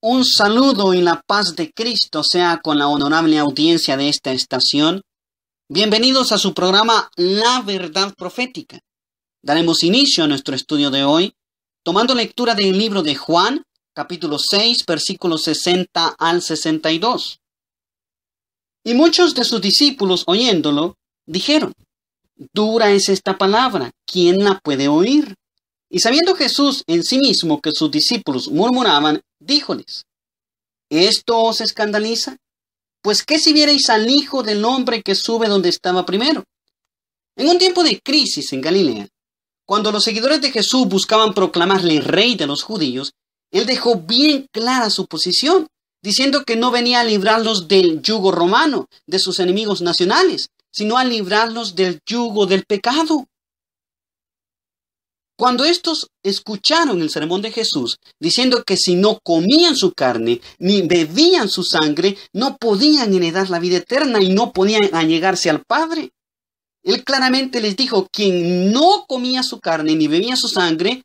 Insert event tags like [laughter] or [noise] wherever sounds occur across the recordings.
Un saludo y la paz de Cristo sea con la honorable audiencia de esta estación. Bienvenidos a su programa La Verdad Profética. Daremos inicio a nuestro estudio de hoy tomando lectura del libro de Juan, capítulo 6, versículos 60 al 62. Y muchos de sus discípulos oyéndolo dijeron, Dura es esta palabra, ¿quién la puede oír? Y sabiendo Jesús en sí mismo que sus discípulos murmuraban, díjoles, ¿esto os escandaliza? Pues qué si vierais al Hijo del Hombre que sube donde estaba primero. En un tiempo de crisis en Galilea, cuando los seguidores de Jesús buscaban proclamarle rey de los judíos, él dejó bien clara su posición, diciendo que no venía a librarlos del yugo romano, de sus enemigos nacionales, sino a librarlos del yugo del pecado. Cuando estos escucharon el sermón de Jesús diciendo que si no comían su carne ni bebían su sangre, no podían heredar la vida eterna y no podían allegarse al Padre, él claramente les dijo, quien no comía su carne ni bebía su sangre,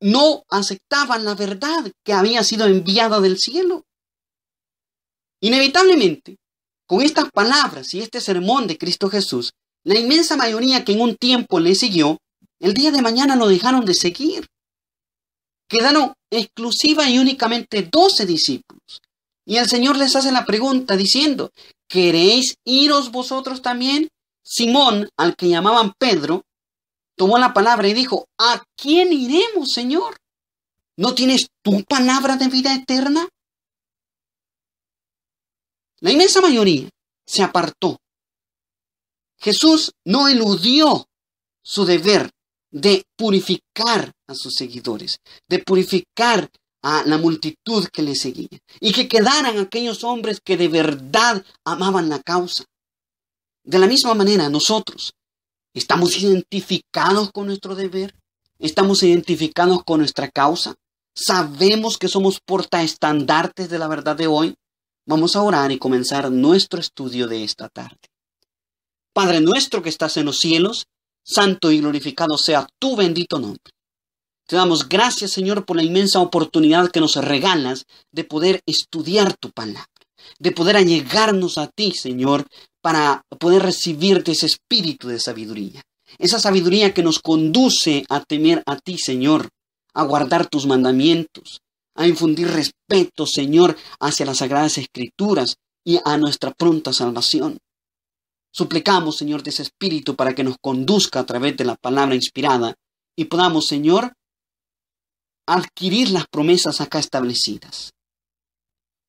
no aceptaban la verdad que había sido enviada del cielo. Inevitablemente, con estas palabras y este sermón de Cristo Jesús, la inmensa mayoría que en un tiempo le siguió el día de mañana lo dejaron de seguir. Quedaron exclusiva y únicamente doce discípulos. Y el Señor les hace la pregunta diciendo, ¿queréis iros vosotros también? Simón, al que llamaban Pedro, tomó la palabra y dijo, ¿a quién iremos, Señor? ¿No tienes tu palabra de vida eterna? La inmensa mayoría se apartó. Jesús no eludió su deber de purificar a sus seguidores, de purificar a la multitud que le seguía, y que quedaran aquellos hombres que de verdad amaban la causa. De la misma manera, nosotros estamos identificados con nuestro deber, estamos identificados con nuestra causa, sabemos que somos portaestandartes de la verdad de hoy. Vamos a orar y comenzar nuestro estudio de esta tarde. Padre nuestro que estás en los cielos, santo y glorificado sea tu bendito nombre. Te damos gracias, Señor, por la inmensa oportunidad que nos regalas de poder estudiar tu palabra, de poder allegarnos a ti, Señor, para poder recibirte ese espíritu de sabiduría, esa sabiduría que nos conduce a temer a ti, Señor, a guardar tus mandamientos, a infundir respeto, Señor, hacia las sagradas escrituras y a nuestra pronta salvación. Suplicamos, Señor, de ese Espíritu para que nos conduzca a través de la palabra inspirada y podamos, Señor, adquirir las promesas acá establecidas.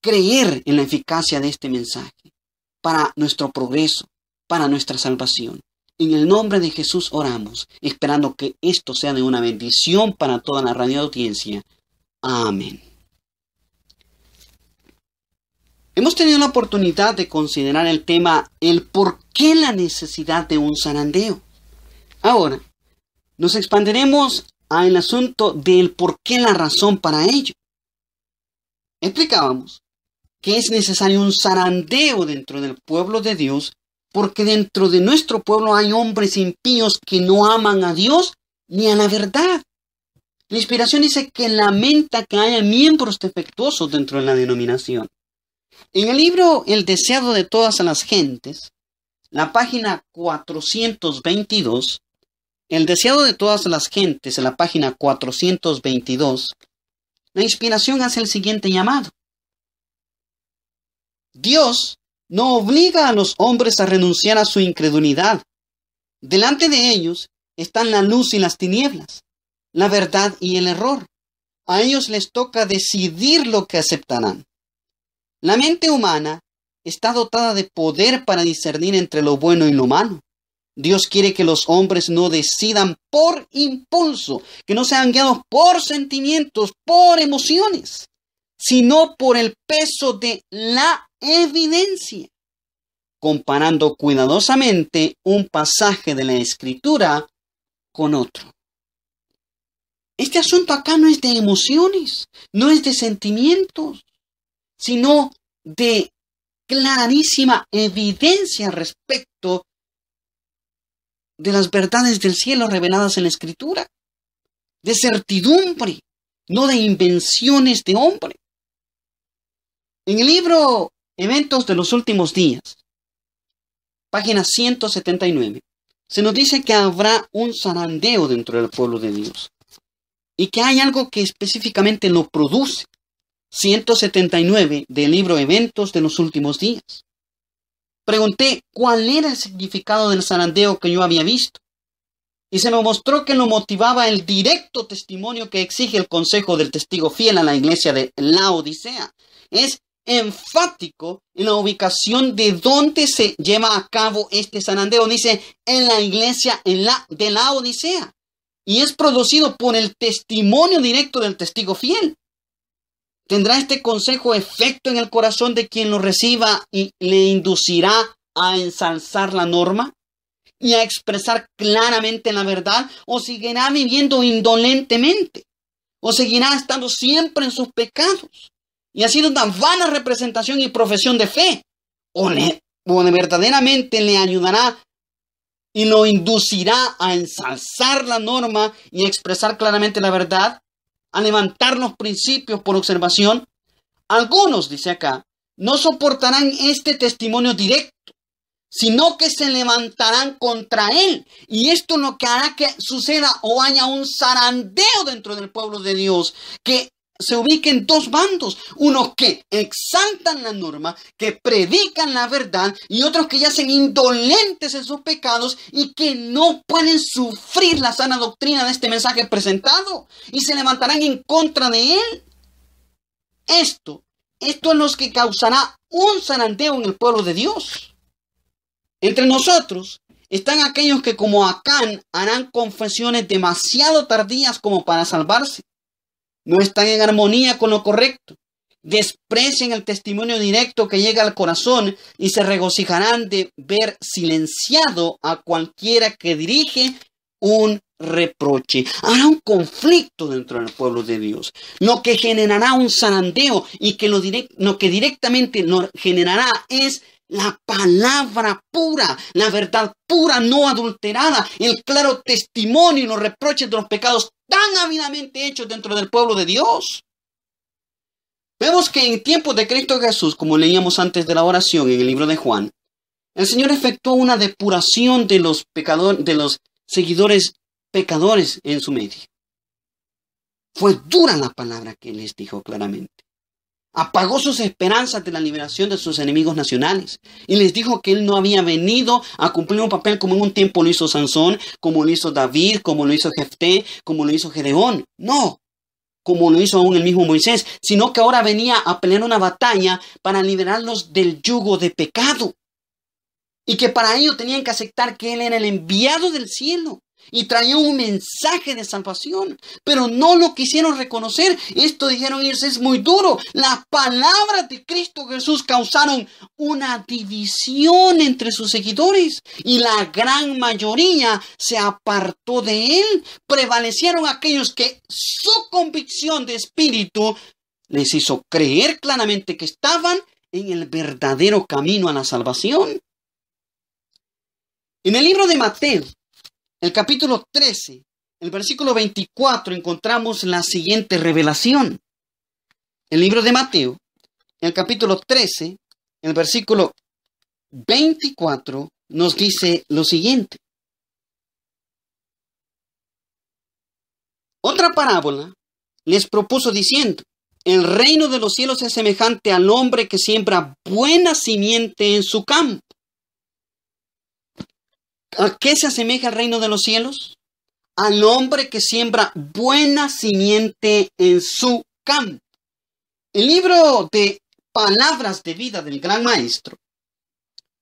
Creer en la eficacia de este mensaje para nuestro progreso, para nuestra salvación. En el nombre de Jesús oramos, esperando que esto sea de una bendición para toda la radio audiencia. Amén. Hemos tenido la oportunidad de considerar el tema el por qué la necesidad de un zarandeo. Ahora, nos expanderemos al asunto del por qué la razón para ello. Explicábamos que es necesario un zarandeo dentro del pueblo de Dios porque dentro de nuestro pueblo hay hombres impíos que no aman a Dios ni a la verdad. La inspiración dice que lamenta que haya miembros defectuosos dentro de la denominación. En el libro El deseado de todas las gentes, la página 422, el deseado de todas las gentes en la página 422, la inspiración hace el siguiente llamado. Dios no obliga a los hombres a renunciar a su incredulidad. Delante de ellos están la luz y las tinieblas, la verdad y el error. A ellos les toca decidir lo que aceptarán. La mente humana está dotada de poder para discernir entre lo bueno y lo malo. Dios quiere que los hombres no decidan por impulso, que no sean guiados por sentimientos, por emociones, sino por el peso de la evidencia. Comparando cuidadosamente un pasaje de la escritura con otro. Este asunto acá no es de emociones, no es de sentimientos, sino de clarísima evidencia respecto de las verdades del cielo reveladas en la escritura, de certidumbre, no de invenciones de hombre. En el libro Eventos de los Últimos Días, página 179, se nos dice que habrá un zarandeo dentro del pueblo de Dios y que hay algo que específicamente lo produce. 179 del libro Eventos de los Últimos Días. Pregunté cuál era el significado del zarandeo que yo había visto, y se me mostró que lo motivaba el directo testimonio que exige el consejo del testigo fiel a la iglesia de la Odisea. Es enfático en la ubicación de dónde se lleva a cabo este zarandeo. Dice, en la iglesia en la, de la Odisea. Y es producido por el testimonio directo del testigo fiel. Tendrá este consejo efecto en el corazón de quien lo reciba y le inducirá a ensalzar la norma y a expresar claramente la verdad o seguirá viviendo indolentemente o seguirá estando siempre en sus pecados y sido una vana representación y profesión de fe o, le, verdaderamente le ayudará y lo inducirá a ensalzar la norma y expresar claramente la verdad a levantar los principios por observación, algunos, dice acá, no soportarán este testimonio directo, sino que se levantarán contra él. Y esto no lo que hará que suceda o haya un zarandeo dentro del pueblo de Dios, que se ubiquen dos bandos, unos que exaltan la norma, que predican la verdad y otros que yacen indolentes en sus pecados y que no pueden sufrir la sana doctrina de este mensaje presentado y se levantarán en contra de él. Esto, esto es lo que causará un zarandeo en el pueblo de Dios. Entre nosotros están aquellos que como Acán harán confesiones demasiado tardías como para salvarse no están en armonía con lo correcto. Desprecian el testimonio directo que llega al corazón y se regocijarán de ver silenciado a cualquiera que dirige un reproche. Habrá un conflicto dentro del pueblo de Dios, lo que generará un zarandeo y que lo, que directamente nos generará es la palabra pura, la verdad pura, no adulterada, el claro testimonio y los reproches de los pecados tan ávidamente hechos dentro del pueblo de Dios. Vemos que en tiempos de Cristo Jesús, como leíamos antes de la oración en el libro de Juan, el Señor efectuó una depuración de los, pecadores, de los seguidores pecadores en su medio. Fue dura la palabra que les dijo claramente apagó sus esperanzas de la liberación de sus enemigos nacionales y les dijo que él no había venido a cumplir un papel como en un tiempo lo hizo Sansón, como lo hizo David, como lo hizo Jefté, como lo hizo Gedeón. No, como lo hizo aún el mismo Moisés, sino que ahora venía a pelear una batalla para liberarlos del yugo de pecado. Y que para ello tenían que aceptar que él era el enviado del cielo y traía un mensaje de salvación, pero no lo quisieron reconocer. Esto dijeron irse es muy duro. Las palabras de Cristo Jesús causaron una división entre sus seguidores y la gran mayoría se apartó de él. Prevalecieron aquellos que su convicción de espíritu les hizo creer claramente que estaban en el verdadero camino a la salvación. En el libro de Mateo, el capítulo 13, el versículo 24, encontramos la siguiente revelación. El libro de Mateo, en el capítulo 13, el versículo 24, nos dice lo siguiente. Otra parábola les propuso diciendo, el reino de los cielos es semejante al hombre que siembra buena simiente en su campo. ¿A qué se asemeja el reino de los cielos? Al hombre que siembra buena simiente en su campo. El libro de Palabras de vida del gran maestro,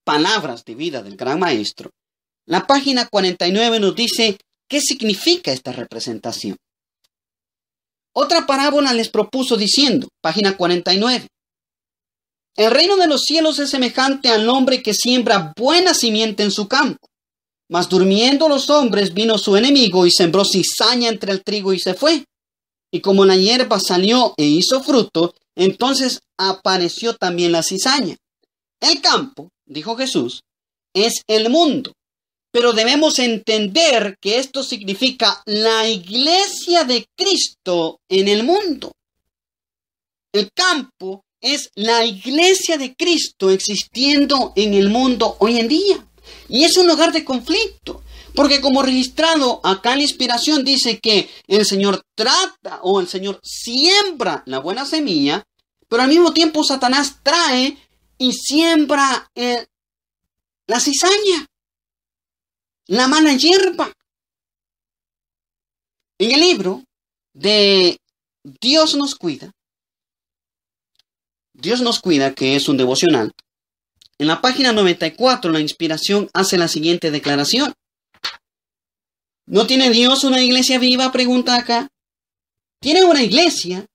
Palabras de vida del gran maestro, la página 49 nos dice qué significa esta representación. Otra parábola les propuso diciendo, página 49, el reino de los cielos es semejante al hombre que siembra buena simiente en su campo. Mas durmiendo los hombres vino su enemigo y sembró cizaña entre el trigo y se fue. Y como la hierba salió e hizo fruto, entonces apareció también la cizaña. El campo, dijo Jesús, es el mundo. Pero debemos entender que esto significa la iglesia de Cristo en el mundo. El campo es la iglesia de Cristo existiendo en el mundo hoy en día. Y es un lugar de conflicto. Porque como registrado acá en la inspiración dice que el Señor trata o el Señor siembra la buena semilla, pero al mismo tiempo Satanás trae y siembra eh, la cizaña, la mala hierba. En el libro de Dios nos cuida, Dios nos cuida, que es un devocional, en la página 94, la inspiración hace la siguiente declaración. ¿No tiene Dios una iglesia viva? Pregunta acá. Tiene una iglesia,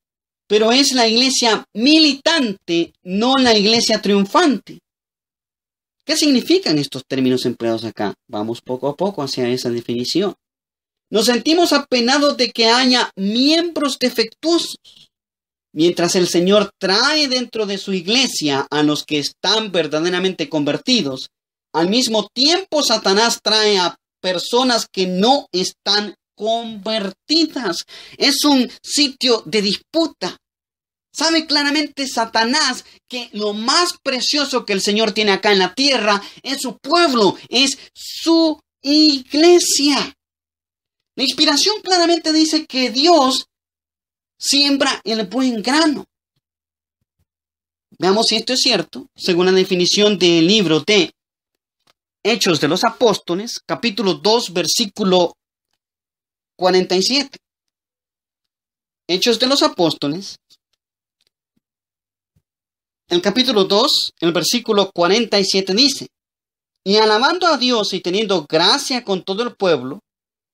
pero es la iglesia militante, no la iglesia triunfante. ¿Qué significan estos términos empleados acá? Vamos poco a poco hacia esa definición. Nos sentimos apenados de que haya miembros defectuosos Mientras el Señor trae dentro de su iglesia a los que están verdaderamente convertidos, al mismo tiempo Satanás trae a personas que no están convertidas. Es un sitio de disputa. Sabe claramente Satanás que lo más precioso que el Señor tiene acá en la tierra es su pueblo, es su iglesia. La inspiración claramente dice que Dios siembra el buen grano. Veamos si esto es cierto, según la definición del libro de Hechos de los Apóstoles, capítulo 2, versículo 47. Hechos de los Apóstoles, el capítulo 2, el versículo 47 dice, y alabando a Dios y teniendo gracia con todo el pueblo,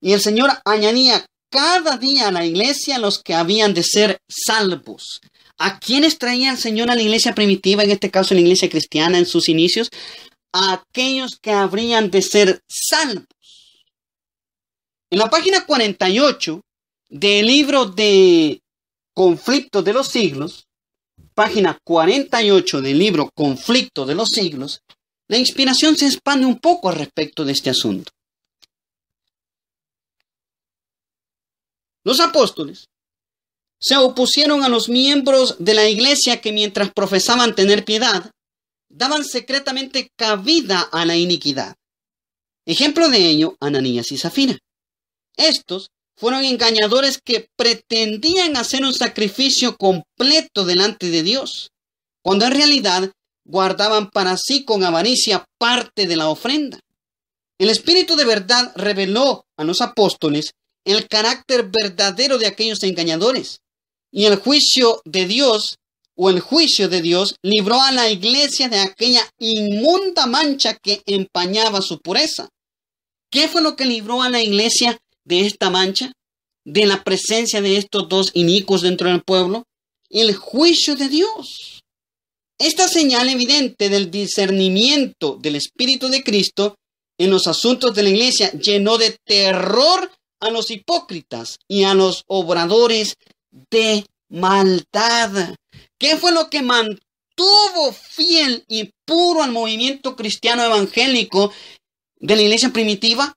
y el Señor añadía cada día a la iglesia los que habían de ser salvos. ¿A quiénes traía el Señor a la iglesia primitiva, en este caso la iglesia cristiana en sus inicios? A aquellos que habrían de ser salvos. En la página 48 del libro de Conflicto de los Siglos, página 48 del libro Conflicto de los Siglos, la inspiración se expande un poco al respecto de este asunto. los apóstoles, se opusieron a los miembros de la iglesia que mientras profesaban tener piedad, daban secretamente cabida a la iniquidad. Ejemplo de ello, Ananías y Zafira. Estos fueron engañadores que pretendían hacer un sacrificio completo delante de Dios, cuando en realidad guardaban para sí con avaricia parte de la ofrenda. El Espíritu de verdad reveló a los apóstoles el carácter verdadero de aquellos engañadores. Y el juicio de Dios, o el juicio de Dios, libró a la iglesia de aquella inmunda mancha que empañaba su pureza. ¿Qué fue lo que libró a la iglesia de esta mancha? De la presencia de estos dos inicuos dentro del pueblo. El juicio de Dios. Esta señal evidente del discernimiento del Espíritu de Cristo en los asuntos de la iglesia llenó de terror a los hipócritas y a los obradores de maldad. ¿Qué fue lo que mantuvo fiel y puro al movimiento cristiano evangélico de la iglesia primitiva?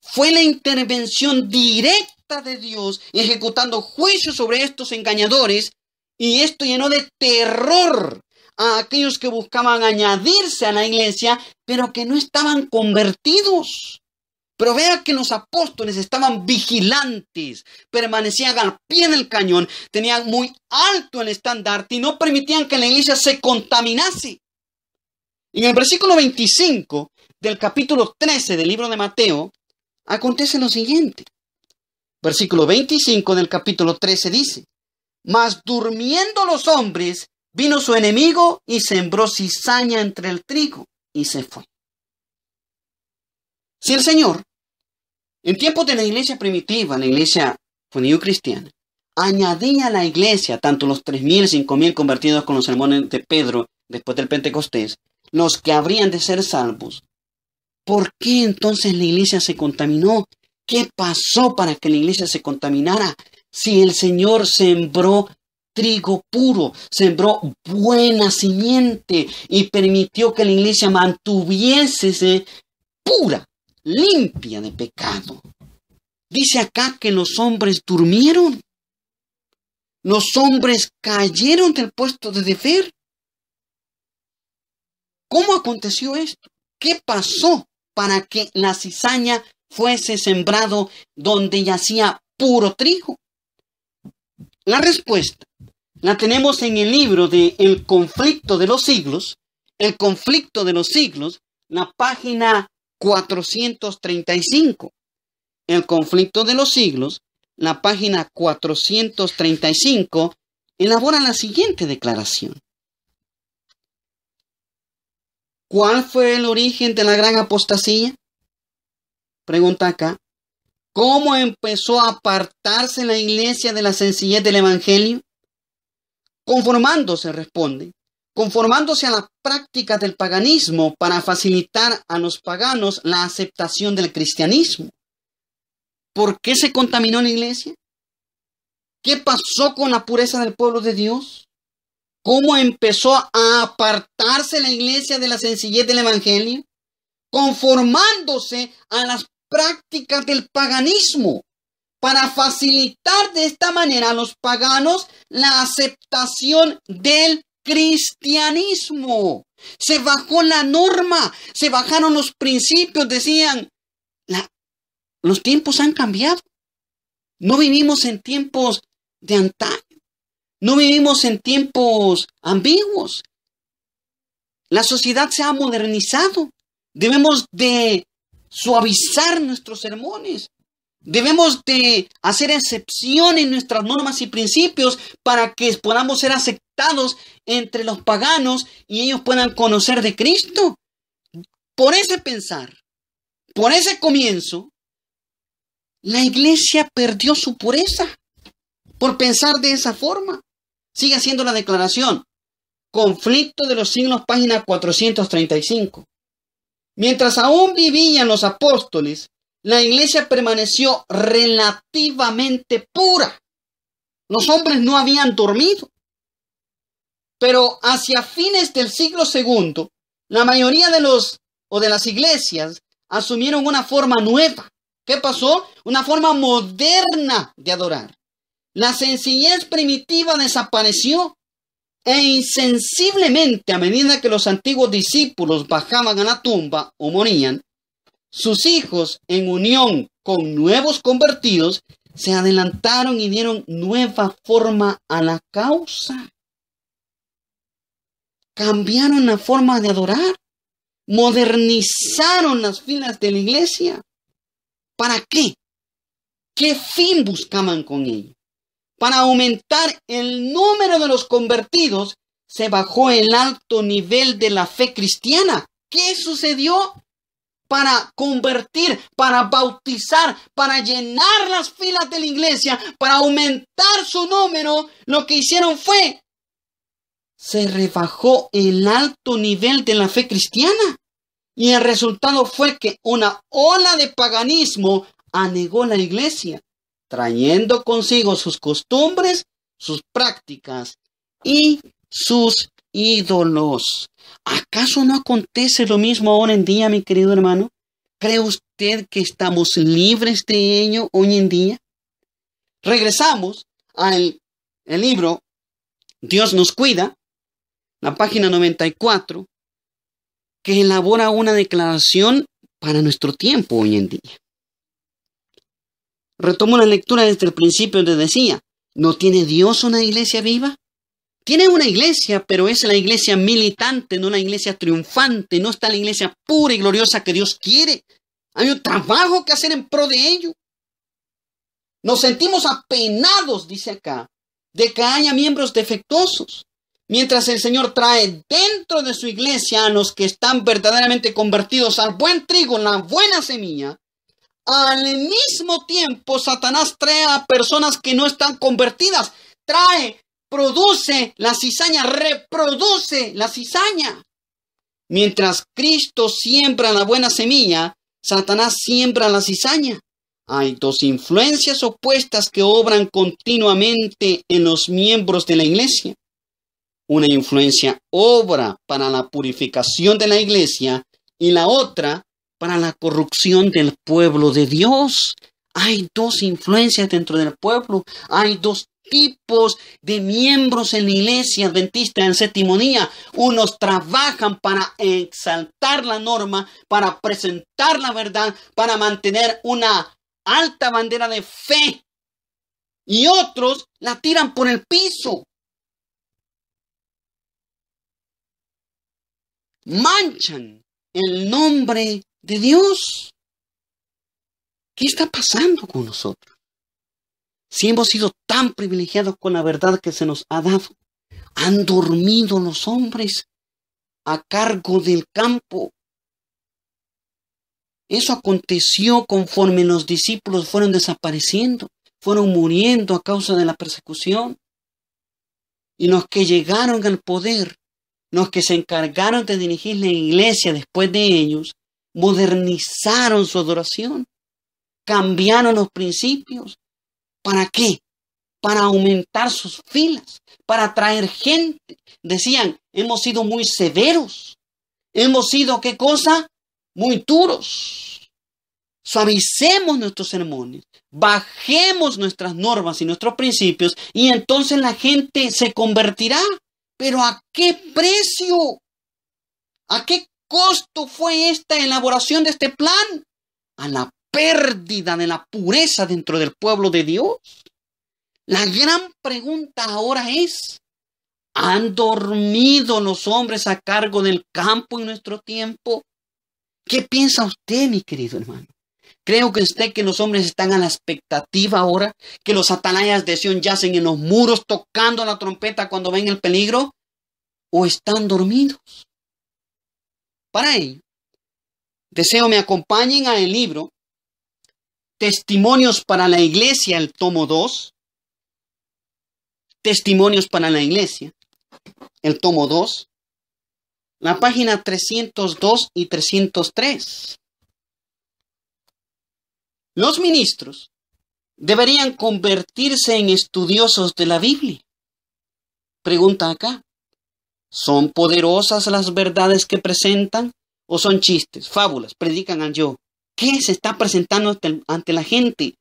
Fue la intervención directa de Dios ejecutando juicios sobre estos engañadores y esto llenó de terror a aquellos que buscaban añadirse a la iglesia, pero que no estaban convertidos. Pero vea que los apóstoles estaban vigilantes, permanecían al pie en el cañón, tenían muy alto el estandarte y no permitían que la iglesia se contaminase. Y en el versículo 25 del capítulo 13 del libro de Mateo, acontece lo siguiente. Versículo 25 del capítulo 13 dice, Mas durmiendo los hombres, vino su enemigo y sembró cizaña entre el trigo y se fue. Si el Señor, en tiempos de la iglesia primitiva, la iglesia cristiana añadía a la iglesia tanto los 3.000, 5.000 convertidos con los sermones de Pedro después del Pentecostés, los que habrían de ser salvos, ¿por qué entonces la iglesia se contaminó? ¿Qué pasó para que la iglesia se contaminara? Si el Señor sembró trigo puro, sembró buena simiente y permitió que la iglesia mantuviese pura limpia de pecado. Dice acá que los hombres durmieron. Los hombres cayeron del puesto de deber. ¿Cómo aconteció esto? ¿Qué pasó para que la cizaña fuese sembrado donde yacía puro trigo? La respuesta la tenemos en el libro de El conflicto de los siglos, El conflicto de los siglos, la página 435. El conflicto de los siglos, la página 435, elabora la siguiente declaración. ¿Cuál fue el origen de la gran apostasía? Pregunta acá. ¿Cómo empezó a apartarse la iglesia de la sencillez del Evangelio? Conformándose, responde, conformándose a las prácticas del paganismo para facilitar a los paganos la aceptación del cristianismo. ¿Por qué se contaminó la iglesia? ¿Qué pasó con la pureza del pueblo de Dios? ¿Cómo empezó a apartarse la iglesia de la sencillez del Evangelio? Conformándose a las prácticas del paganismo para facilitar de esta manera a los paganos la aceptación del cristianismo. Se bajó la norma, se bajaron los principios, decían, los tiempos han cambiado. No vivimos en tiempos de antaño, no vivimos en tiempos ambiguos. La sociedad se ha modernizado. Debemos de suavizar nuestros sermones. Debemos de hacer excepción en nuestras normas y principios para que podamos ser aceptados entre los paganos y ellos puedan conocer de Cristo. Por ese pensar, por ese comienzo, la iglesia perdió su pureza por pensar de esa forma. Sigue haciendo la declaración. Conflicto de los signos, página 435. Mientras aún vivían los apóstoles, la iglesia permaneció relativamente pura. Los hombres no habían dormido. Pero hacia fines del siglo II, la mayoría de los o de las iglesias asumieron una forma nueva. ¿Qué pasó? Una forma moderna de adorar. La sencillez primitiva desapareció e insensiblemente a medida que los antiguos discípulos bajaban a la tumba o morían, sus hijos en unión con nuevos convertidos se adelantaron y dieron nueva forma a la causa cambiaron la forma de adorar, modernizaron las filas de la iglesia. ¿Para qué? ¿Qué fin buscaban con ello? Para aumentar el número de los convertidos, se bajó el alto nivel de la fe cristiana. ¿Qué sucedió? Para convertir, para bautizar, para llenar las filas de la iglesia, para aumentar su número, lo que hicieron fue se rebajó el alto nivel de la fe cristiana y el resultado fue que una ola de paganismo anegó la iglesia, trayendo consigo sus costumbres, sus prácticas y sus ídolos. ¿Acaso no acontece lo mismo hoy en día, mi querido hermano? ¿Cree usted que estamos libres de ello hoy en día? Regresamos al el libro Dios nos cuida, la página 94, que elabora una declaración para nuestro tiempo hoy en día. Retomo la lectura desde el este principio donde decía, ¿no tiene Dios una iglesia viva? Tiene una iglesia, pero es la iglesia militante, no la iglesia triunfante, no está la iglesia pura y gloriosa que Dios quiere. Hay un trabajo que hacer en pro de ello. Nos sentimos apenados, dice acá, de que haya miembros defectuosos. Mientras el Señor trae dentro de su iglesia a los que están verdaderamente convertidos al buen trigo, la buena semilla, al mismo tiempo Satanás trae a personas que no están convertidas, trae, produce la cizaña, reproduce la cizaña. Mientras Cristo siembra la buena semilla, Satanás siembra la cizaña. Hay dos influencias opuestas que obran continuamente en los miembros de la iglesia. Una influencia obra para la purificación de la iglesia y la otra para la corrupción del pueblo de Dios. Hay dos influencias dentro del pueblo, hay dos tipos de miembros en la iglesia adventista en séptimo Unos trabajan para exaltar la norma, para presentar la verdad, para mantener una alta bandera de fe. Y otros la tiran por el piso. manchan el nombre de Dios. ¿Qué está pasando con nosotros? Si hemos sido tan privilegiados con la verdad que se nos ha dado, han dormido los hombres a cargo del campo. Eso aconteció conforme los discípulos fueron desapareciendo, fueron muriendo a causa de la persecución. Y los que llegaron al poder los que se encargaron de dirigir la iglesia después de ellos, modernizaron su adoración, cambiaron los principios. ¿Para qué? Para aumentar sus filas, para atraer gente. Decían, hemos sido muy severos, hemos sido, ¿qué cosa? Muy duros. Suavicemos nuestros sermones, bajemos nuestras normas y nuestros principios y entonces la gente se convertirá pero ¿a qué precio? ¿A qué costo fue esta elaboración de este plan? A la pérdida de la pureza dentro del pueblo de Dios. La gran pregunta ahora es, ¿han dormido los hombres a cargo del campo en nuestro tiempo? ¿Qué piensa usted, mi querido hermano? Creo que usted que los hombres están a la expectativa ahora, que los atalayas de Sion yacen en los muros tocando la trompeta cuando ven el peligro, o están dormidos. Para ello, deseo me acompañen al libro Testimonios para la Iglesia, el tomo 2. Testimonios para la Iglesia, el tomo 2, la página 302 y 303. Los ministros deberían convertirse en estudiosos de la Biblia. Pregunta acá, ¿son poderosas las verdades que presentan o son chistes, fábulas, predican al yo? ¿Qué se está presentando ante la gente?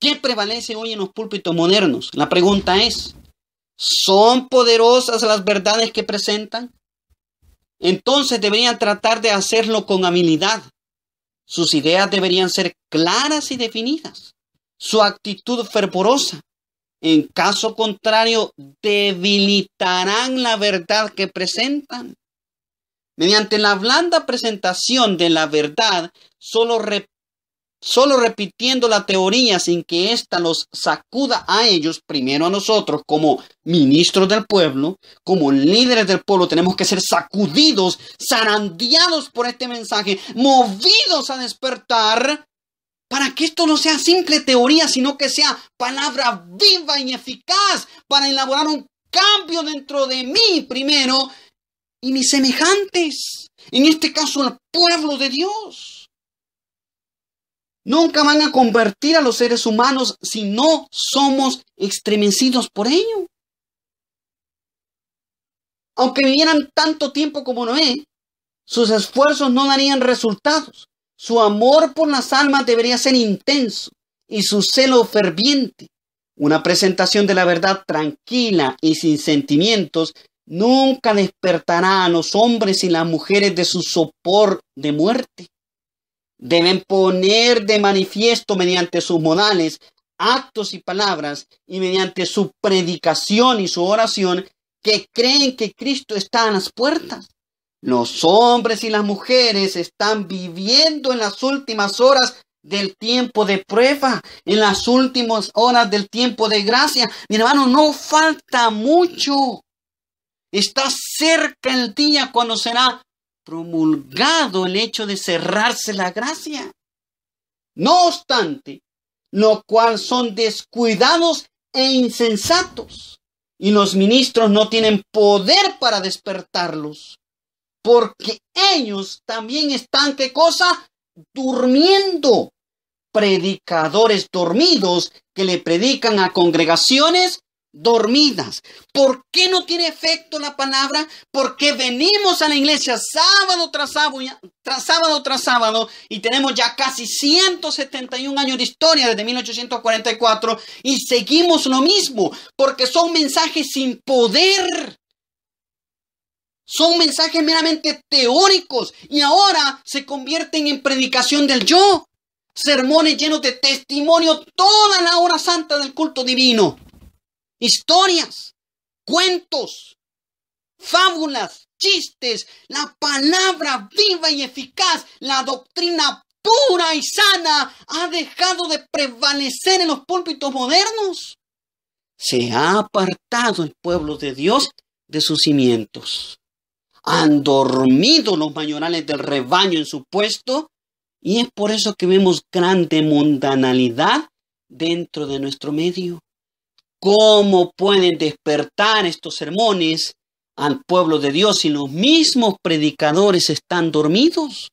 ¿Qué prevalece hoy en los púlpitos modernos? La pregunta es, ¿son poderosas las verdades que presentan? Entonces deberían tratar de hacerlo con habilidad, sus ideas deberían ser claras y definidas. Su actitud fervorosa. En caso contrario, debilitarán la verdad que presentan. Mediante la blanda presentación de la verdad, solo solo repitiendo la teoría sin que ésta los sacuda a ellos, primero a nosotros como ministros del pueblo, como líderes del pueblo, tenemos que ser sacudidos, zarandeados por este mensaje, movidos a despertar, para que esto no sea simple teoría, sino que sea palabra viva y eficaz para elaborar un cambio dentro de mí primero y mis semejantes, en este caso el pueblo de Dios. Nunca van a convertir a los seres humanos si no somos estremecidos por ello. Aunque vivieran tanto tiempo como Noé, sus esfuerzos no darían resultados. Su amor por las almas debería ser intenso y su celo ferviente. Una presentación de la verdad tranquila y sin sentimientos nunca despertará a los hombres y las mujeres de su sopor de muerte. Deben poner de manifiesto mediante sus modales, actos y palabras, y mediante su predicación y su oración, que creen que Cristo está a las puertas. Los hombres y las mujeres están viviendo en las últimas horas del tiempo de prueba, en las últimas horas del tiempo de gracia. Mi hermano, no falta mucho. Está cerca el día cuando será promulgado el hecho de cerrarse la gracia. No obstante, lo cual son descuidados e insensatos, y los ministros no tienen poder para despertarlos, porque ellos también están, ¿qué cosa? Durmiendo. Predicadores dormidos que le predican a congregaciones dormidas. ¿Por qué no tiene efecto la palabra? Porque venimos a la iglesia sábado tras sábado, tras sábado tras sábado y tenemos ya casi 171 años de historia desde 1844 y seguimos lo mismo porque son mensajes sin poder. Son mensajes meramente teóricos y ahora se convierten en predicación del yo. Sermones llenos de testimonio toda la hora santa del culto divino historias, cuentos, fábulas, chistes, la palabra viva y eficaz, la doctrina pura y sana ha dejado de prevalecer en los púlpitos modernos. Se ha apartado el pueblo de Dios de sus cimientos. Han dormido los mayorales del rebaño en su puesto y es por eso que vemos grande mundanalidad dentro de nuestro medio. ¿Cómo pueden despertar estos sermones al pueblo de Dios si los mismos predicadores están dormidos?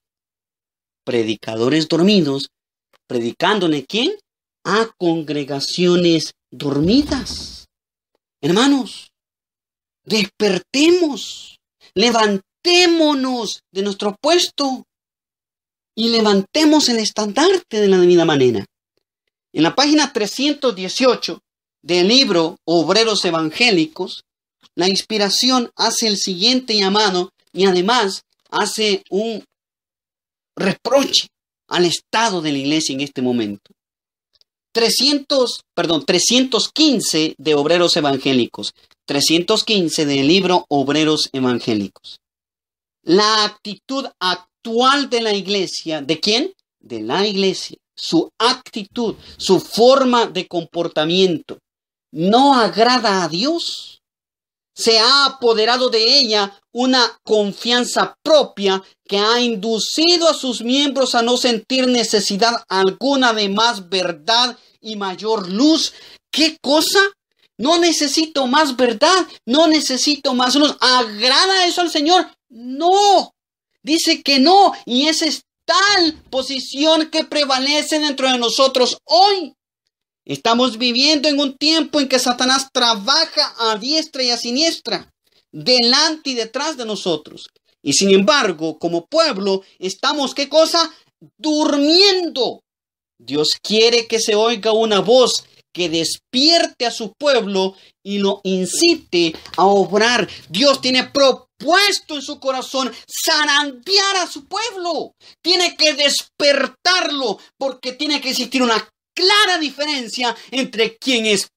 Predicadores dormidos, predicándole quién? A congregaciones dormidas. Hermanos, despertemos, levantémonos de nuestro puesto y levantemos el estandarte de la divina manera. En la página 318 del libro Obreros Evangélicos, la inspiración hace el siguiente llamado y además hace un reproche al estado de la iglesia en este momento. 300, perdón, 315 de Obreros Evangélicos, 315 del libro Obreros Evangélicos. La actitud actual de la iglesia, ¿de quién? De la iglesia, su actitud, su forma de comportamiento no agrada a Dios. Se ha apoderado de ella una confianza propia que ha inducido a sus miembros a no sentir necesidad alguna de más verdad y mayor luz. ¿Qué cosa? No necesito más verdad, no necesito más luz. ¿Agrada eso al Señor? No. Dice que no. Y esa es tal posición que prevalece dentro de nosotros hoy. Estamos viviendo en un tiempo en que Satanás trabaja a diestra y a siniestra, delante y detrás de nosotros. Y sin embargo, como pueblo, estamos, ¿qué cosa? Durmiendo. Dios quiere que se oiga una voz que despierte a su pueblo y lo incite a obrar. Dios tiene propuesto en su corazón zarandear a su pueblo. Tiene que despertarlo porque tiene que existir una clara diferencia entre quién es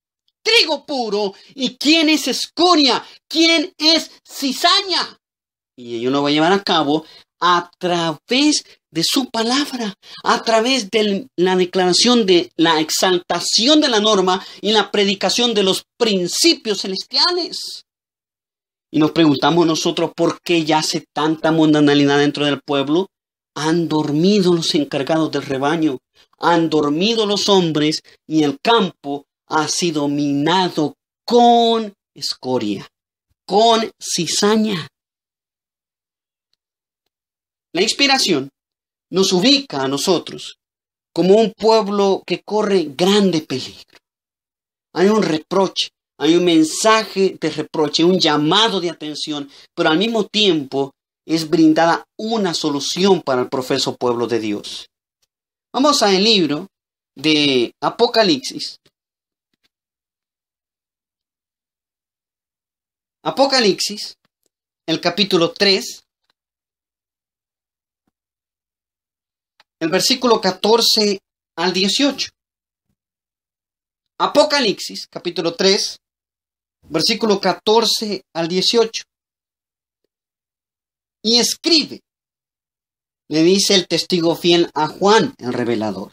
trigo puro y quién es escoria, quién es cizaña. Y ello lo va a llevar a cabo a través de su palabra, a través de la declaración de la exaltación de la norma y la predicación de los principios celestiales. Y nos preguntamos nosotros por qué ya hace tanta mundanalidad dentro del pueblo. Han dormido los encargados del rebaño han dormido los hombres y el campo ha sido minado con escoria, con cizaña. La inspiración nos ubica a nosotros como un pueblo que corre grande peligro. Hay un reproche, hay un mensaje de reproche, un llamado de atención, pero al mismo tiempo es brindada una solución para el profeso pueblo de Dios. Vamos al libro de Apocalipsis. Apocalipsis, el capítulo 3, el versículo 14 al 18. Apocalipsis, capítulo 3, versículo 14 al 18. Y escribe, le dice el testigo fiel a Juan el revelador.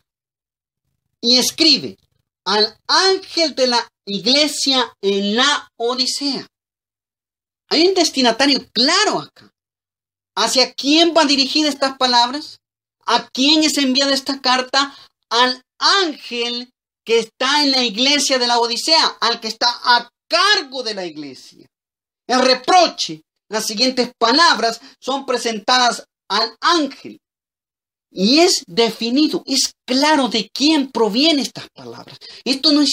Y escribe al ángel de la iglesia en la Odisea. Hay un destinatario claro acá. ¿Hacia quién van dirigidas estas palabras? ¿A quién es enviada esta carta? Al ángel que está en la iglesia de la Odisea, al que está a cargo de la iglesia. El reproche, las siguientes palabras son presentadas al ángel. Y es definido, es claro de quién provienen estas palabras. Esto no es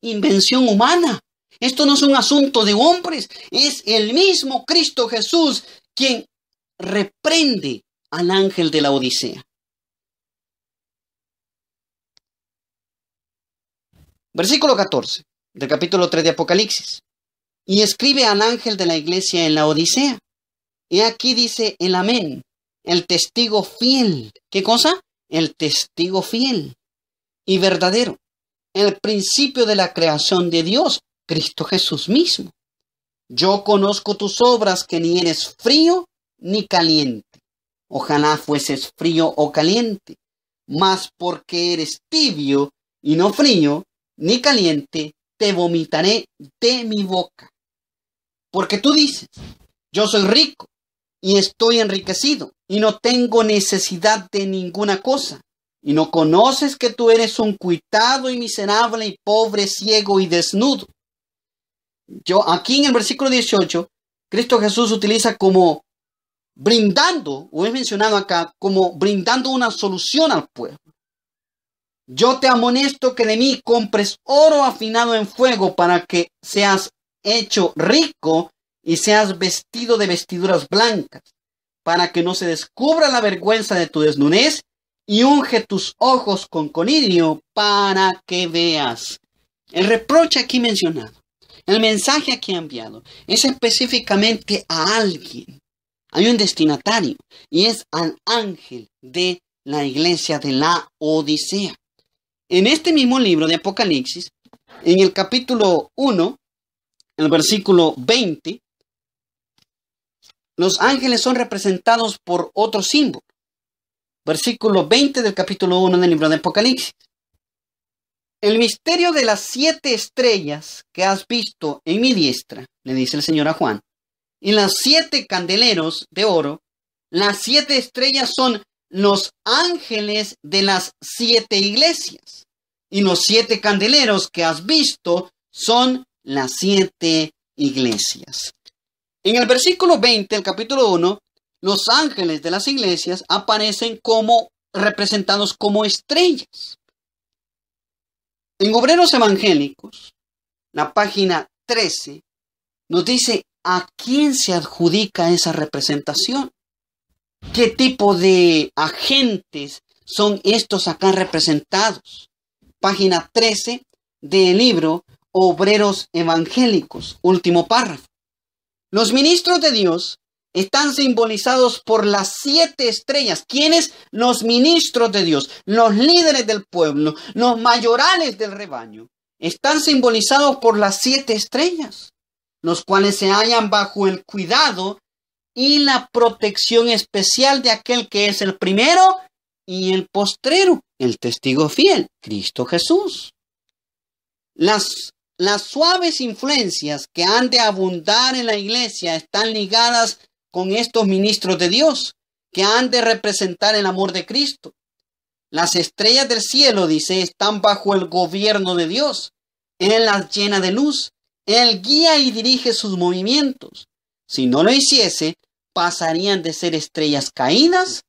invención humana, esto no es un asunto de hombres, es el mismo Cristo Jesús quien reprende al ángel de la Odisea. Versículo 14 del capítulo 3 de Apocalipsis. Y escribe al ángel de la iglesia en la Odisea. Y aquí dice el amén, el testigo fiel. ¿Qué cosa? El testigo fiel y verdadero. El principio de la creación de Dios, Cristo Jesús mismo. Yo conozco tus obras que ni eres frío ni caliente. Ojalá fueses frío o caliente. Mas porque eres tibio y no frío ni caliente, te vomitaré de mi boca. Porque tú dices, yo soy rico y estoy enriquecido y no tengo necesidad de ninguna cosa. Y no conoces que tú eres un cuitado y miserable y pobre, ciego y desnudo. Yo aquí en el versículo 18, Cristo Jesús utiliza como brindando, o es mencionado acá, como brindando una solución al pueblo. Yo te amonesto que de mí compres oro afinado en fuego para que seas hecho rico y seas vestido de vestiduras blancas, para que no se descubra la vergüenza de tu desnudez, y unge tus ojos con conidio para que veas. El reproche aquí mencionado, el mensaje aquí enviado, es específicamente a alguien. Hay un destinatario y es al ángel de la iglesia de la Odisea. En este mismo libro de Apocalipsis, en el capítulo 1, el versículo 20, los ángeles son representados por otro símbolo. Versículo 20 del capítulo 1 del libro de Apocalipsis. El misterio de las siete estrellas que has visto en mi diestra, le dice el Señor a Juan, y las siete candeleros de oro, las siete estrellas son los ángeles de las siete iglesias, y los siete candeleros que has visto son las siete iglesias. En el versículo 20 el capítulo 1, los ángeles de las iglesias aparecen como representados como estrellas. En Obreros Evangélicos, la página 13, nos dice a quién se adjudica esa representación. ¿Qué tipo de agentes son estos acá representados? Página 13 del libro Obreros Evangélicos, último párrafo. Los ministros de Dios están simbolizados por las siete estrellas. ¿Quiénes? Los ministros de Dios, los líderes del pueblo, los mayorales del rebaño. Están simbolizados por las siete estrellas, los cuales se hallan bajo el cuidado y la protección especial de aquel que es el primero y el postrero, el testigo fiel, Cristo Jesús. Las las suaves influencias que han de abundar en la iglesia están ligadas con estos ministros de Dios, que han de representar el amor de Cristo. Las estrellas del cielo, dice, están bajo el gobierno de Dios. Él las llena de luz. Él guía y dirige sus movimientos. Si no lo hiciese, pasarían de ser estrellas caídas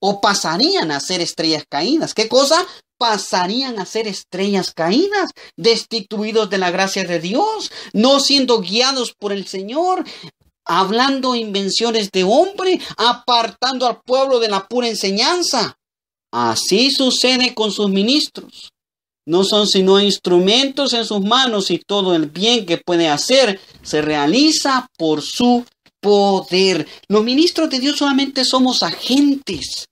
o pasarían a ser estrellas caídas. ¿Qué cosa? pasarían a ser estrellas caídas, destituidos de la gracia de Dios, no siendo guiados por el Señor, hablando invenciones de hombre, apartando al pueblo de la pura enseñanza. Así sucede con sus ministros. No son sino instrumentos en sus manos y todo el bien que puede hacer se realiza por su poder. Los ministros de Dios solamente somos agentes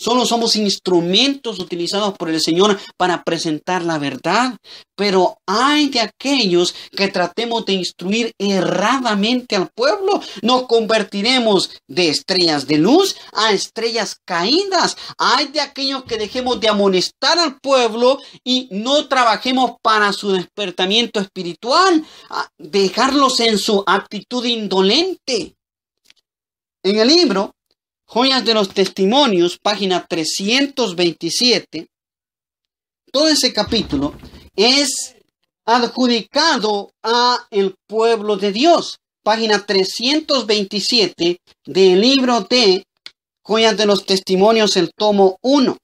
Solo somos instrumentos utilizados por el Señor para presentar la verdad. Pero hay de aquellos que tratemos de instruir erradamente al pueblo. Nos convertiremos de estrellas de luz a estrellas caídas. Hay de aquellos que dejemos de amonestar al pueblo y no trabajemos para su despertamiento espiritual. Ah, dejarlos en su actitud indolente. En el libro Joyas de los Testimonios, página 327, todo ese capítulo es adjudicado a el pueblo de Dios. Página 327 del libro de Joyas de los Testimonios, el tomo 1.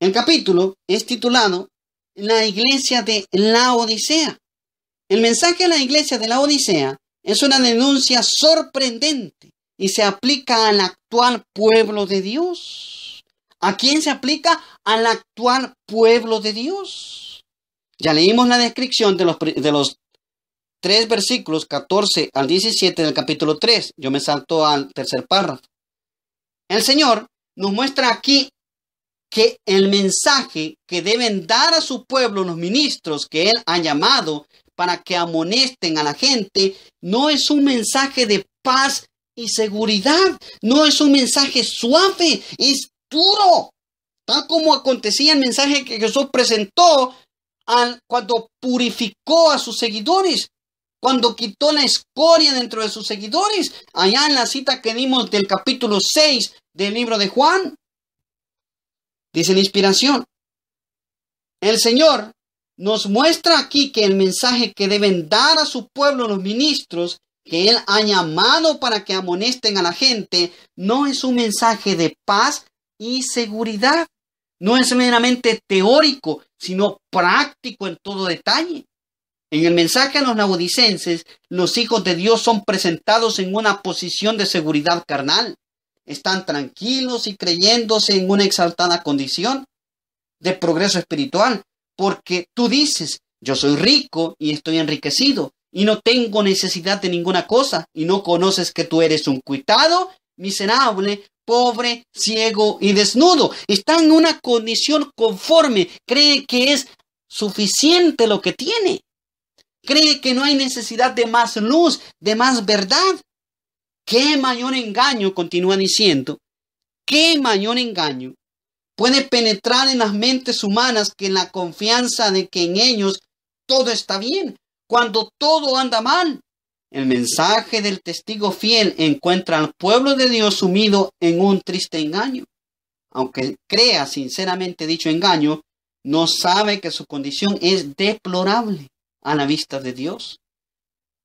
El capítulo es titulado La iglesia de la Odisea. El mensaje a la iglesia de la Odisea es una denuncia sorprendente y se aplica al actual pueblo de Dios. ¿A quién se aplica? Al actual pueblo de Dios. Ya leímos la descripción de los, de los tres versículos 14 al 17 del capítulo 3. Yo me salto al tercer párrafo. El Señor nos muestra aquí que el mensaje que deben dar a su pueblo los ministros que Él ha llamado para que amonesten a la gente no es un mensaje de paz y seguridad. No es un mensaje suave, es duro. Tal como acontecía el mensaje que Jesús presentó cuando purificó a sus seguidores, cuando quitó la escoria dentro de sus seguidores, allá en la cita que dimos del capítulo 6 del libro de Juan. Dice la inspiración. El Señor nos muestra aquí que el mensaje que deben dar a su pueblo los ministros que Él ha llamado para que amonesten a la gente, no es un mensaje de paz y seguridad. No es meramente teórico, sino práctico en todo detalle. En el mensaje a los Nabodicenses, los hijos de Dios son presentados en una posición de seguridad carnal. Están tranquilos y creyéndose en una exaltada condición de progreso espiritual, porque tú dices, yo soy rico y estoy enriquecido, y no tengo necesidad de ninguna cosa, y no conoces que tú eres un cuitado, miserable, pobre, ciego y desnudo. Está en una condición conforme, cree que es suficiente lo que tiene. Cree que no hay necesidad de más luz, de más verdad. ¿Qué mayor engaño, continúa diciendo, qué mayor engaño puede penetrar en las mentes humanas que en la confianza de que en ellos todo está bien, cuando todo anda mal, el mensaje del testigo fiel encuentra al pueblo de Dios sumido en un triste engaño. Aunque crea sinceramente dicho engaño, no sabe que su condición es deplorable a la vista de Dios.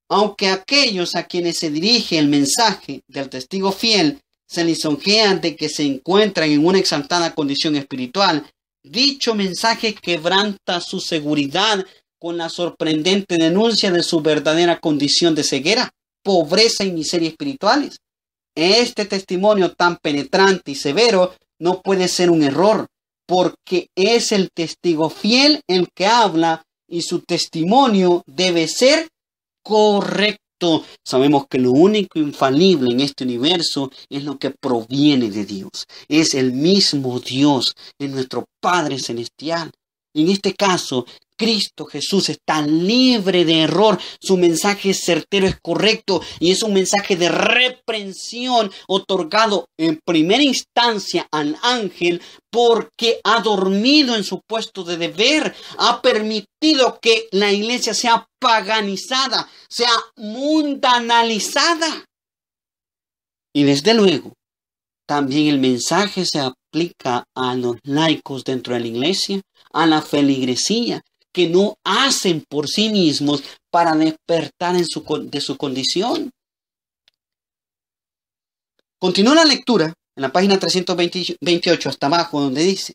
Aunque aquellos a quienes se dirige el mensaje del testigo fiel se lisonjean de que se encuentran en una exaltada condición espiritual, dicho mensaje quebranta su seguridad con la sorprendente denuncia de su verdadera condición de ceguera, pobreza y miseria espirituales. Este testimonio tan penetrante y severo no puede ser un error, porque es el testigo fiel el que habla y su testimonio debe ser correcto. Sabemos que lo único infalible en este universo es lo que proviene de Dios. Es el mismo Dios, es nuestro Padre Celestial. En este caso, Cristo Jesús está libre de error, su mensaje es certero, es correcto y es un mensaje de reprensión otorgado en primera instancia al ángel porque ha dormido en su puesto de deber, ha permitido que la iglesia sea paganizada, sea mundanalizada. Y desde luego, también el mensaje se aplica a los laicos dentro de la iglesia, a la feligresía, que no hacen por sí mismos para despertar en su, de su condición. Continúa la lectura en la página 328 hasta abajo, donde dice,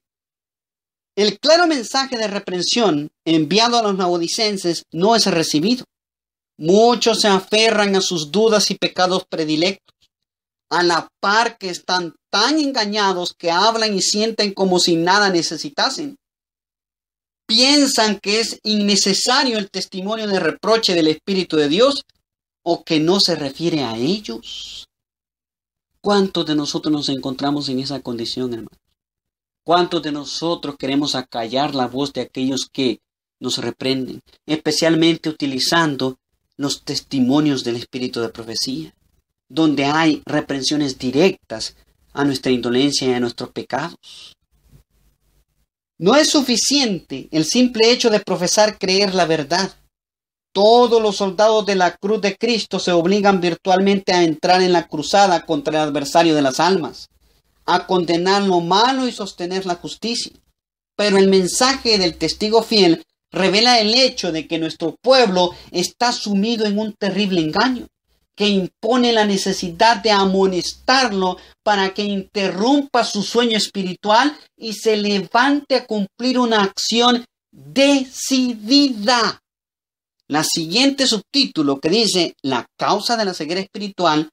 el claro mensaje de reprensión enviado a los nabodicenses no es recibido. Muchos se aferran a sus dudas y pecados predilectos, a la par que están tan engañados que hablan y sienten como si nada necesitasen piensan que es innecesario el testimonio de reproche del Espíritu de Dios o que no se refiere a ellos. ¿Cuántos de nosotros nos encontramos en esa condición, hermano? ¿Cuántos de nosotros queremos acallar la voz de aquellos que nos reprenden, especialmente utilizando los testimonios del espíritu de profecía, donde hay reprensiones directas a nuestra indolencia y a nuestros pecados? No es suficiente el simple hecho de profesar creer la verdad. Todos los soldados de la cruz de Cristo se obligan virtualmente a entrar en la cruzada contra el adversario de las almas, a condenar lo malo y sostener la justicia. Pero el mensaje del testigo fiel revela el hecho de que nuestro pueblo está sumido en un terrible engaño que impone la necesidad de amonestarlo para que interrumpa su sueño espiritual y se levante a cumplir una acción decidida. La siguiente subtítulo que dice la causa de la ceguera espiritual,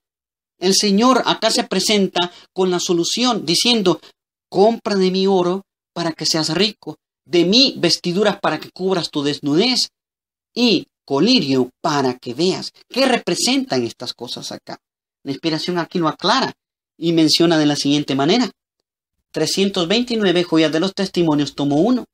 el Señor acá se presenta con la solución diciendo, compra de mi oro para que seas rico, de mi vestiduras para que cubras tu desnudez y colirio para que veas qué representan estas cosas acá. La inspiración aquí lo aclara y menciona de la siguiente manera. 329 joyas de los testimonios tomo uno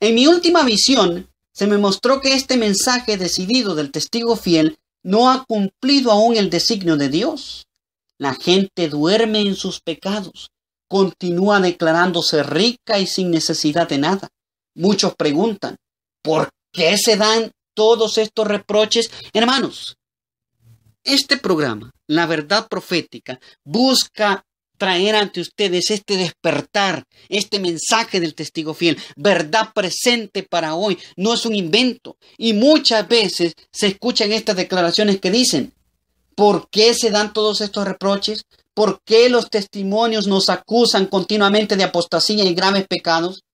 En mi última visión se me mostró que este mensaje decidido del testigo fiel no ha cumplido aún el designio de Dios. La gente duerme en sus pecados, continúa declarándose rica y sin necesidad de nada. Muchos preguntan, ¿por qué se dan todos estos reproches. Hermanos, este programa, La Verdad Profética, busca traer ante ustedes este despertar, este mensaje del testigo fiel, verdad presente para hoy, no es un invento. Y muchas veces se escuchan estas declaraciones que dicen, ¿por qué se dan todos estos reproches? ¿Por qué los testimonios nos acusan continuamente de apostasía y graves pecados?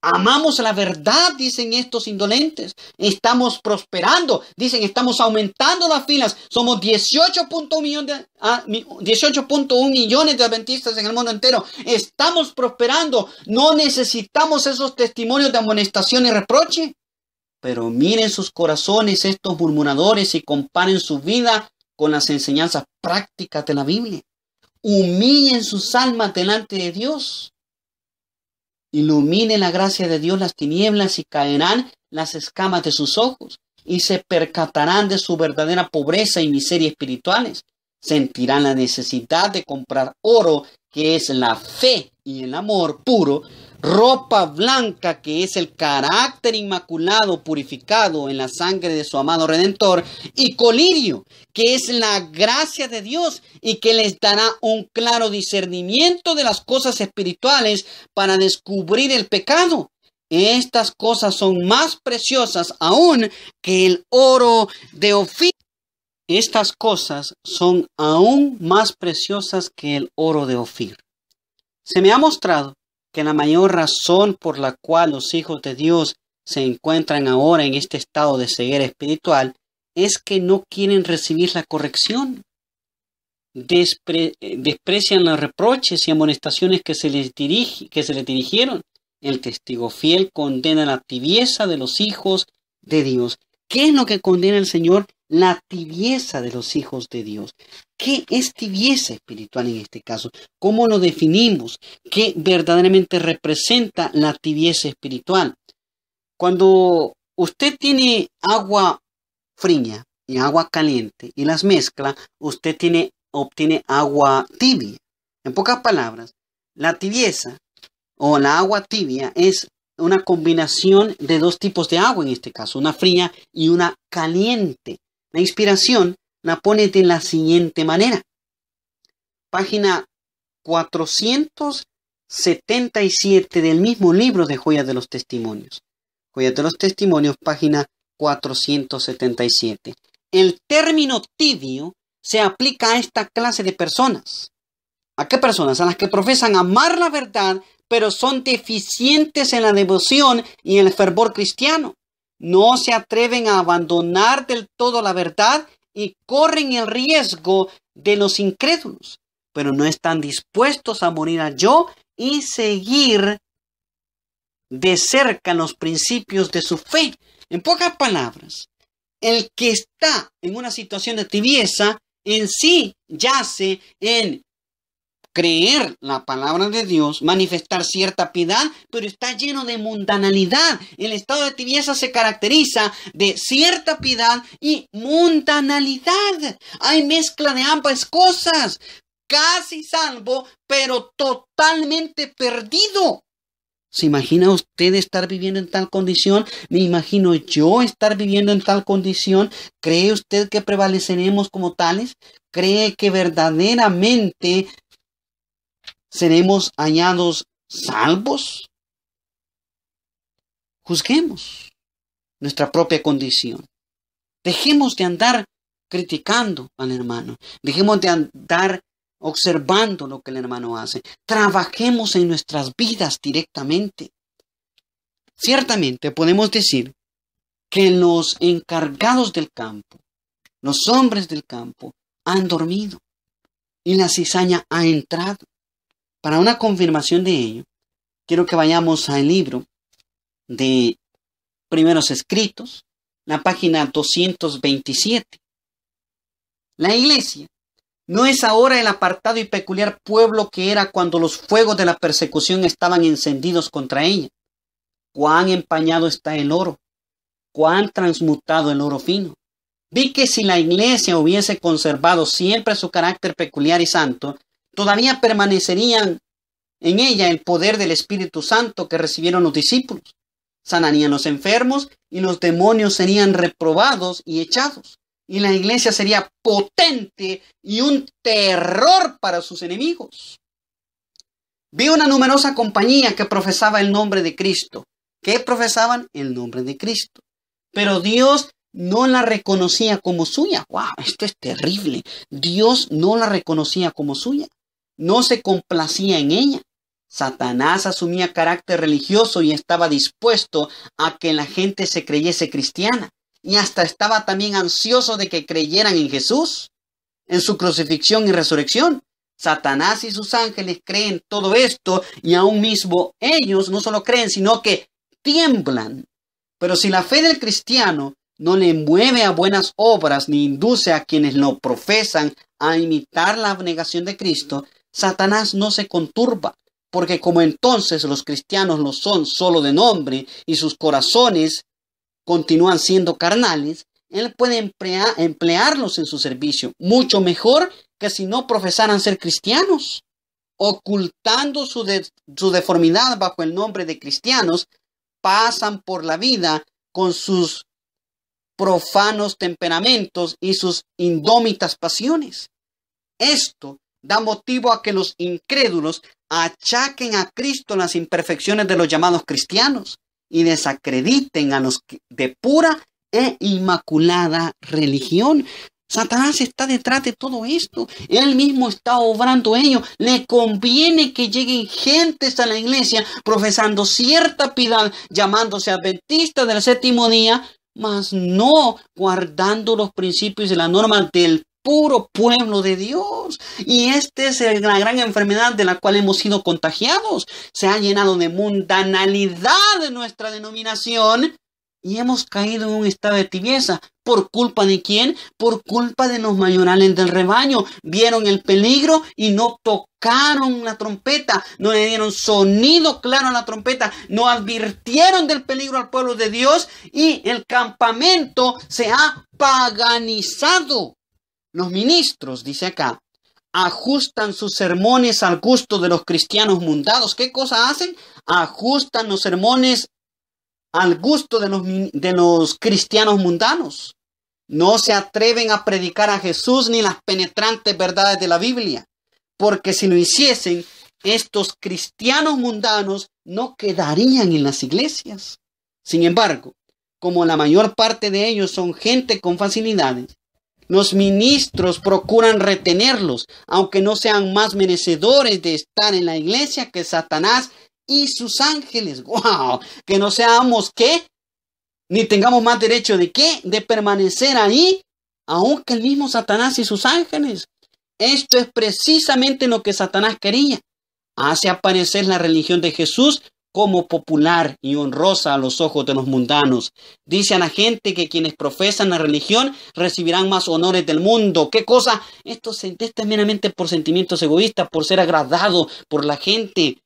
Amamos la verdad, dicen estos indolentes. Estamos prosperando, dicen, estamos aumentando las filas. Somos 18.1 millones, de, ah, millones de adventistas en el mundo entero. Estamos prosperando. No necesitamos esos testimonios de amonestación y reproche. Pero miren sus corazones estos murmuradores y comparen su vida con las enseñanzas prácticas de la Biblia. Humillen sus almas delante de Dios Ilumine la gracia de Dios las tinieblas y caerán las escamas de sus ojos y se percatarán de su verdadera pobreza y miseria espirituales. Sentirán la necesidad de comprar oro, que es la fe y el amor puro, ropa blanca que es el carácter inmaculado purificado en la sangre de su amado redentor, y colirio, que es la gracia de Dios y que les dará un claro discernimiento de las cosas espirituales para descubrir el pecado. Estas cosas son más preciosas aún que el oro de Ofir. Estas cosas son aún más preciosas que el oro de Ofir. Se me ha mostrado la mayor razón por la cual los hijos de Dios se encuentran ahora en este estado de ceguera espiritual es que no quieren recibir la corrección. Eh, desprecian los reproches y amonestaciones que se, les dirige, que se les dirigieron. El testigo fiel condena la tibieza de los hijos de Dios. ¿Qué es lo que condena el Señor? la tibieza de los hijos de Dios. ¿Qué es tibieza espiritual en este caso? ¿Cómo lo definimos? ¿Qué verdaderamente representa la tibieza espiritual? Cuando usted tiene agua fría y agua caliente y las mezcla, usted tiene, obtiene agua tibia. En pocas palabras, la tibieza o la agua tibia es una combinación de dos tipos de agua en este caso, una fría y una caliente. La inspiración la pone de la siguiente manera. Página 477 del mismo libro de Joyas de los Testimonios. Joyas de los Testimonios, página 477. El término tibio se aplica a esta clase de personas. ¿A qué personas? A las que profesan amar la verdad, pero son deficientes en la devoción y en el fervor cristiano no se atreven a abandonar del todo la verdad y corren el riesgo de los incrédulos, pero no están dispuestos a morir a yo y seguir de cerca los principios de su fe. En pocas palabras, el que está en una situación de tibieza en sí yace en creer la palabra de Dios, manifestar cierta piedad, pero está lleno de mundanalidad. El estado de tibieza se caracteriza de cierta piedad y mundanalidad. Hay mezcla de ambas cosas. Casi salvo, pero totalmente perdido. ¿Se imagina usted estar viviendo en tal condición? Me imagino yo estar viviendo en tal condición. ¿Cree usted que prevaleceremos como tales? ¿Cree que verdaderamente seremos añados salvos? Juzguemos nuestra propia condición. Dejemos de andar criticando al hermano. Dejemos de andar observando lo que el hermano hace. Trabajemos en nuestras vidas directamente. Ciertamente podemos decir que los encargados del campo, los hombres del campo, han dormido y la cizaña ha entrado para una confirmación de ello, quiero que vayamos al libro de primeros escritos, la página 227. La iglesia no es ahora el apartado y peculiar pueblo que era cuando los fuegos de la persecución estaban encendidos contra ella. Cuán empañado está el oro, cuán transmutado el oro fino. Vi que si la iglesia hubiese conservado siempre su carácter peculiar y santo, todavía permanecerían en ella el poder del Espíritu Santo que recibieron los discípulos. Sanarían los enfermos y los demonios serían reprobados y echados. Y la iglesia sería potente y un terror para sus enemigos. Vi una numerosa compañía que profesaba el nombre de Cristo. que profesaban? El nombre de Cristo. Pero Dios no la reconocía como suya. ¡Wow! Esto es terrible. Dios no la reconocía como suya no se complacía en ella. Satanás asumía carácter religioso y estaba dispuesto a que la gente se creyese cristiana, y hasta estaba también ansioso de que creyeran en Jesús, en su crucifixión y resurrección. Satanás y sus ángeles creen todo esto y aún mismo ellos no solo creen, sino que tiemblan. Pero si la fe del cristiano no le mueve a buenas obras ni induce a quienes lo profesan a imitar la abnegación de Cristo, Satanás no se conturba, porque como entonces los cristianos lo son solo de nombre y sus corazones continúan siendo carnales, él puede emplearlos en su servicio, mucho mejor que si no profesaran ser cristianos, ocultando su, su deformidad bajo el nombre de cristianos, pasan por la vida con sus profanos temperamentos y sus indómitas pasiones. Esto da motivo a que los incrédulos achaquen a Cristo las imperfecciones de los llamados cristianos y desacrediten a los de pura e inmaculada religión. Satanás está detrás de todo esto. Él mismo está obrando ello. Le conviene que lleguen gentes a la iglesia profesando cierta piedad, llamándose adventistas del séptimo día, mas no guardando los principios y la norma del puro pueblo de Dios. Y esta es la gran enfermedad de la cual hemos sido contagiados. Se ha llenado de mundanalidad de nuestra denominación y hemos caído en un estado de tibieza. ¿Por culpa de quién? Por culpa de los mayorales del rebaño. Vieron el peligro y no tocaron la trompeta, no le dieron sonido claro a la trompeta, no advirtieron del peligro al pueblo de Dios y el campamento se ha paganizado. Los ministros, dice acá, ajustan sus sermones al gusto de los cristianos mundanos. ¿Qué cosa hacen? Ajustan los sermones al gusto de los, de los cristianos mundanos. No se atreven a predicar a Jesús ni las penetrantes verdades de la Biblia, porque si lo hiciesen, estos cristianos mundanos no quedarían en las iglesias. Sin embargo, como la mayor parte de ellos son gente con facilidades, los ministros procuran retenerlos, aunque no sean más merecedores de estar en la iglesia que Satanás y sus ángeles. ¡Wow! [laughs] Que no seamos qué, ni tengamos más derecho de qué, de permanecer ahí, aunque el mismo Satanás y sus ángeles. Esto es precisamente lo que Satanás quería. Hace aparecer la religión de Jesús como popular y honrosa a los ojos de los mundanos. Dice a la gente que quienes profesan la religión recibirán más honores del mundo. ¿Qué cosa? Esto, se es meramente por sentimientos egoístas, por ser agradado por la gente.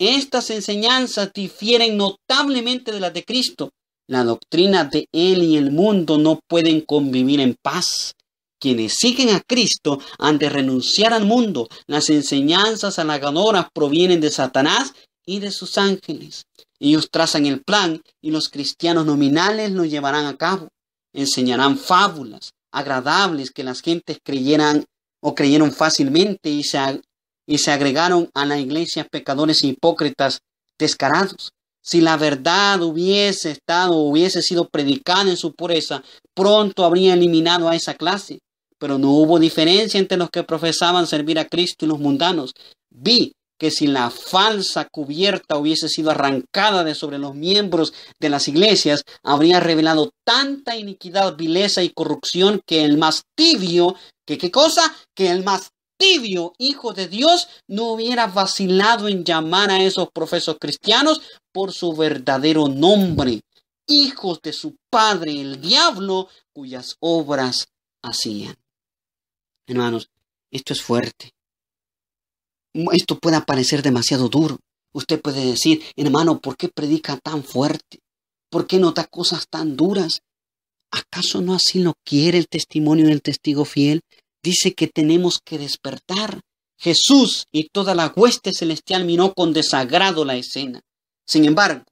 Estas enseñanzas difieren notablemente de las de Cristo. La doctrina de Él y el mundo no pueden convivir en paz. Quienes siguen a Cristo han de renunciar al mundo. Las enseñanzas halagadoras provienen de Satanás y de sus ángeles. Ellos trazan el plan y los cristianos nominales lo llevarán a cabo. Enseñarán fábulas agradables que las gentes creyeran o creyeron fácilmente y se, y se agregaron a la iglesia pecadores e hipócritas descarados. Si la verdad hubiese estado o hubiese sido predicada en su pureza, pronto habría eliminado a esa clase. Pero no hubo diferencia entre los que profesaban servir a Cristo y los mundanos. Vi que si la falsa cubierta hubiese sido arrancada de sobre los miembros de las iglesias, habría revelado tanta iniquidad, vileza y corrupción que el más tibio, que qué cosa, que el más tibio hijo de Dios no hubiera vacilado en llamar a esos profesos cristianos por su verdadero nombre, hijos de su padre el diablo, cuyas obras hacían. Hermanos, esto es fuerte esto puede parecer demasiado duro. Usted puede decir, hermano, ¿por qué predica tan fuerte? ¿Por qué nota cosas tan duras? ¿Acaso no así lo quiere el testimonio del testigo fiel? Dice que tenemos que despertar. Jesús y toda la hueste celestial miró con desagrado la escena. Sin embargo,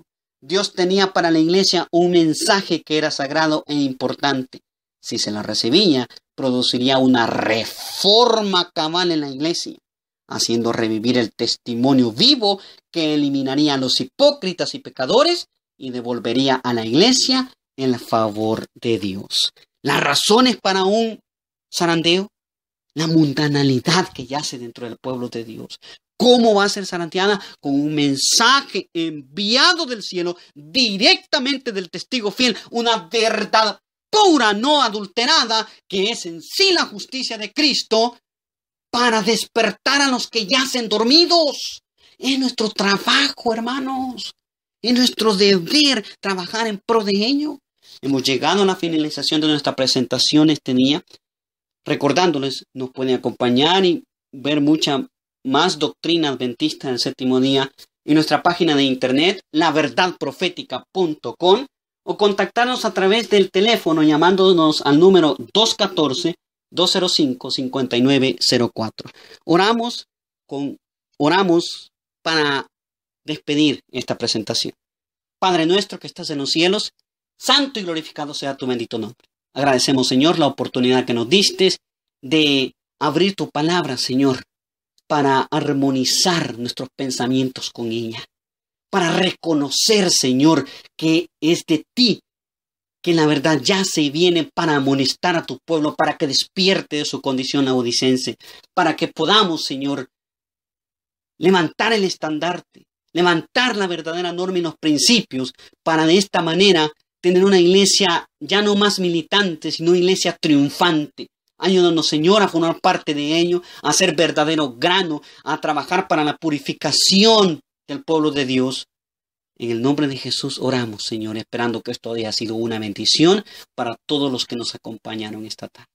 Dios tenía para la iglesia un mensaje que era sagrado e importante. Si se la recibía, produciría una reforma cabal en la iglesia haciendo revivir el testimonio vivo que eliminaría a los hipócritas y pecadores y devolvería a la iglesia el favor de Dios. Las razones para un zarandeo, la mundanalidad que yace dentro del pueblo de Dios. ¿Cómo va a ser zarandeada? Con un mensaje enviado del cielo directamente del testigo fiel, una verdad pura, no adulterada, que es en sí la justicia de Cristo, para despertar a los que yacen dormidos. Es nuestro trabajo, hermanos. Es nuestro deber trabajar en pro de ello. Hemos llegado a la finalización de nuestra presentación este día. Recordándoles, nos pueden acompañar y ver mucha más doctrina adventista del séptimo día en nuestra página de internet, laverdadprofética.com o contactarnos a través del teléfono llamándonos al número 214 205-5904. Oramos, con, oramos para despedir esta presentación. Padre nuestro que estás en los cielos, santo y glorificado sea tu bendito nombre. Agradecemos, Señor, la oportunidad que nos diste de abrir tu palabra, Señor, para armonizar nuestros pensamientos con ella, para reconocer, Señor, que es de ti que la verdad ya se viene para amonestar a tu pueblo, para que despierte de su condición audicense, para que podamos, Señor, levantar el estandarte, levantar la verdadera norma y los principios, para de esta manera tener una iglesia ya no más militante, sino iglesia triunfante. Ayúdanos, Señor, a formar parte de ello, a ser verdadero grano, a trabajar para la purificación del pueblo de Dios. En el nombre de Jesús oramos, Señor, esperando que esto haya sido una bendición para todos los que nos acompañaron esta tarde.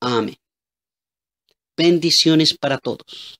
Amén. Bendiciones para todos.